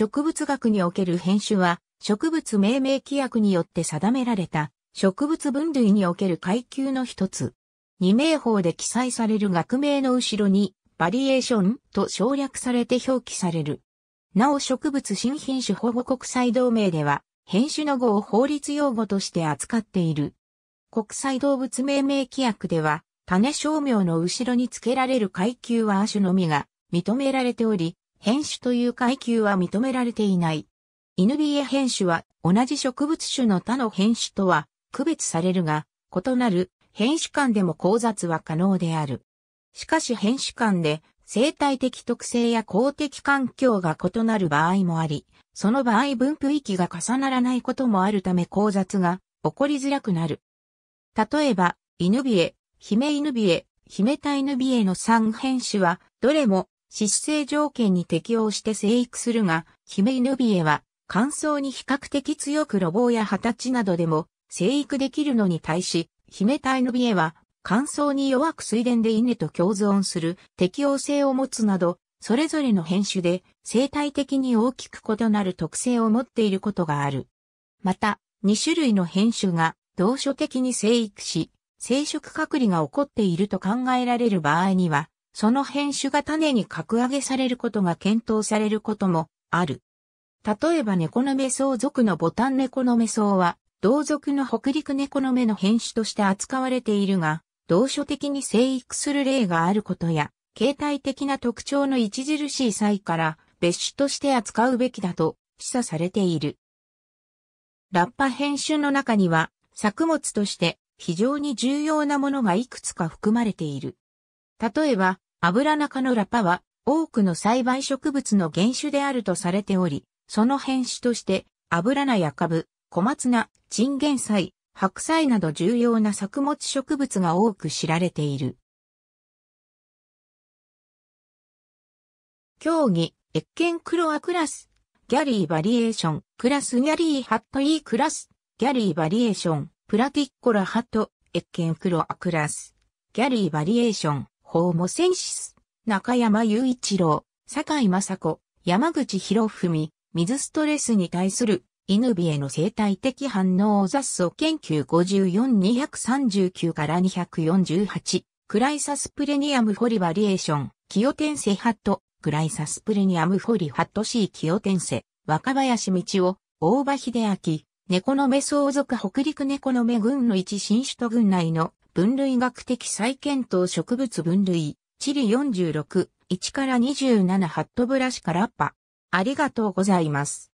植物学における変種は、植物命名規約によって定められた、植物分類における階級の一つ。二名法で記載される学名の後ろに、バリエーションと省略されて表記される。なお植物新品種保護国際同盟では、変種の語を法律用語として扱っている。国際動物命名規約では、種商名の後ろに付けられる階級は亜種のみが認められており、変種という階級は認められていない。イヌビエ変種は同じ植物種の他の変種とは区別されるが、異なる変種間でも交雑は可能である。しかし変種間で生態的特性や公的環境が異なる場合もあり、その場合分布域が重ならないこともあるため交雑が起こりづらくなる。例えば、イヌビエ、ヒメイヌビエ、ヒメタイヌビエの3変種は、どれも湿性条件に適応して生育するが、ヒメイヌビエは乾燥に比較的強く露房や二十歳などでも生育できるのに対し、ヒメタイヌビエは乾燥に弱く水田で稲と共存する適応性を持つなど、それぞれの変種で生態的に大きく異なる特性を持っていることがある。また、2種類の変種が同所的に生育し、生殖隔離が起こっていると考えられる場合には、その変種が種に格上げされることが検討されることもある。例えば猫の目相族のボタン猫の目相は、同族の北陸猫の目の変種として扱われているが、同所的に生育する例があることや、形態的な特徴の著しい際から、別種として扱うべきだと示唆されている。ラッパ変種の中には、作物として非常に重要なものがいくつか含まれている。例えば、アブラナ科のラパは、多くの栽培植物の原種であるとされており、その変種として、アブラナやカブ、小松菜、チンゲン菜、白菜など重要な作物植物が多く知られている。競技、エッケンクロアクラス、ギャリーバリエーション、クラスギャリーハットイークラス、ギャリーバリエーション、プラティッコラハット、エッケンクロアクラス、ギャリーバリエーション。ホーモセンシス、中山雄一郎、坂井雅子、山口博文、水ストレスに対する犬ビへの生態的反応を雑草研究54239から248、クライサスプレニアムフォリバリエーション、キオテンセハット、クライサスプレニアムフォリハット C キオテンセ、若林道夫、大場秀明、猫の目相続北陸猫の目群の一新首都群内の分類学的再検討植物分類、地理46、1から27ハットブラシからッパ。ありがとうございます。